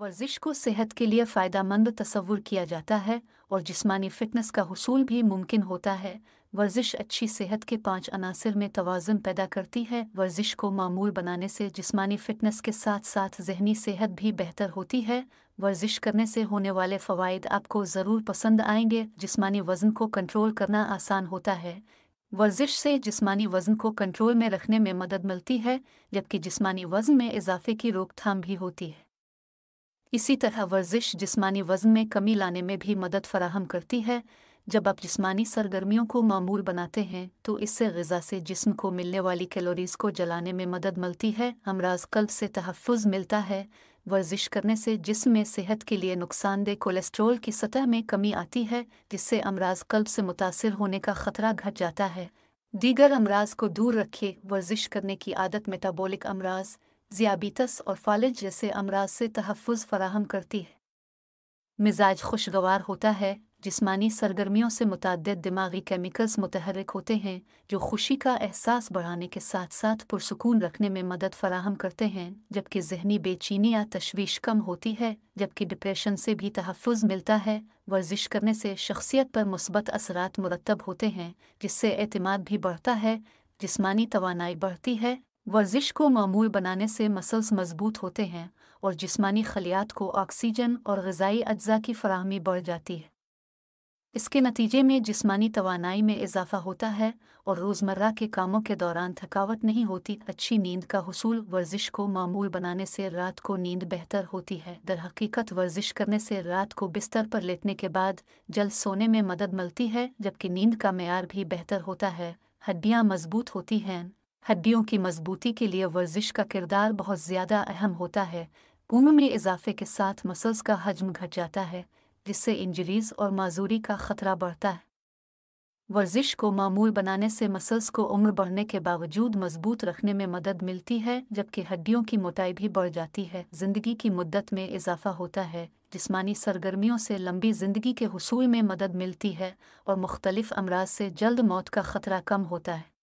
वर्जिश को सेहत के लिए फ़ायदा तस्वुर किया जाता है और जिसमानी फ़िटनेस का हसूल भी मुमकिन होता है वर्जिश अच्छी सेहत के पांच अनासर में तोज़न पैदा करती है वर्जिश को मामूल बनाने से जिसमानी फ़िटनेस के साथ साथ जहनी सेहत भी बेहतर होती है वर्जिश करने से होने वाले फ़वाद आपको ज़रूर पसंद आएंगे जिसमानी वज़न को कंट्रोल करना आसान होता है वर्जिश से जिसमानी वज़न को कंट्रोल में रखने में मदद मिलती है जबकि जिसमानी वज़न में इजाफे की रोकथाम भी होती है इसी तरह वर्जिश जिस्मानी वजन में कमी लाने में भी मदद फराहम करती है जब आप जिस्मानी सरगर्मियों को मामूल बनाते हैं तो इससे गज़ा से जिस्म को मिलने वाली कैलोरीज को जलाने में मदद मिलती है अमराज कल्ब से तहफ़ मिलता है वर्जिश करने से जिस्म में सेहत के लिए नुकसानदेह कोलेस्ट्रोल की सतह में कमी आती है जिससे अमराज कल्ब से मुतासर होने का खतरा घट जाता है दीगर अमराज को दूर रखे वर्जिश करने की आदत मेटाबॉलिक अमराज ज़ियाबीतस और फालिज जैसे अमराज से तहफ़ फराहम करती है मिजाज खुशगवार होता है जिसमानी सरगर्मियों से मुतद दिमागी केमिकल्स मुतहरक होते हैं जो खुशी का एहसास बढ़ाने के साथ साथ पुरसकून रखने में मदद फराहम करते हैं जबकि जहनी बेचीनी या तशवीश कम होती है जबकि डिप्रेशन से भी तहफ़ मिलता है वर्जिश करने से शख्सियत पर मुस्बत असरात मुरतब होते हैं जिससे अतमाद भी बढ़ता है जिसमानी तोानाई बढ़ती है वर्जिश को मामूल बनाने से मसल्स मजबूत होते हैं और जिस्मानी खलियात को ऑक्सीजन और गजाई अज्जा की फ़राहमी बढ़ जाती है इसके नतीजे में जिस्मानी तोानाई में इजाफा होता है और रोज़मर्रा के कामों के दौरान थकावट नहीं होती अच्छी नींद का हसूल वर्जिश को मामूल बनाने से रात को नींद बेहतर होती है दर हकीकत वर्जिश करने से रात को बिस्तर पर लेटने के बाद जल सोने में मदद मिलती है जबकि नींद का मैार भी बेहतर होता है हड्डियाँ मजबूत होती हैं हड्डियों की मजबूती के लिए वर्जिश का किरदार बहुत ज़्यादा अहम होता है उम्र में इजाफे के साथ मसल्स का हजम घट जाता है जिससे इंजरीज और माजूरी का खतरा बढ़ता है वर्जिश को मामूल बनाने से मसल्स को उम्र बढ़ने के बावजूद मजबूत रखने में मदद मिलती है जबकि हड्डियों की मोटाई भी बढ़ जाती है जिंदगी की मुद्दत में इजाफा होता है जिसमानी सरगर्मियों से लंबी जिंदगी के हसूल में मदद मिलती है और मुख्तलिफ अमराज से जल्द मौत का खतरा कम होता है